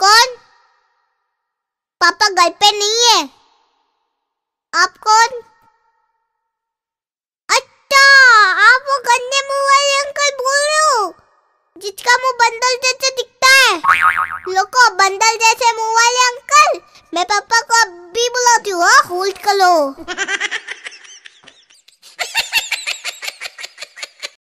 कौन पापा घर पे नहीं है आप कौन अच्छा आप वो गंदे मुंह वाले अंकल बोल रहे हो जिसका मुंह बंदर जैसे दिखता है लोगों बंदर जैसे मुंह वाले अंकल मैं पापा को अभी बुलाती हूँ हाँ, होल्ड कर लो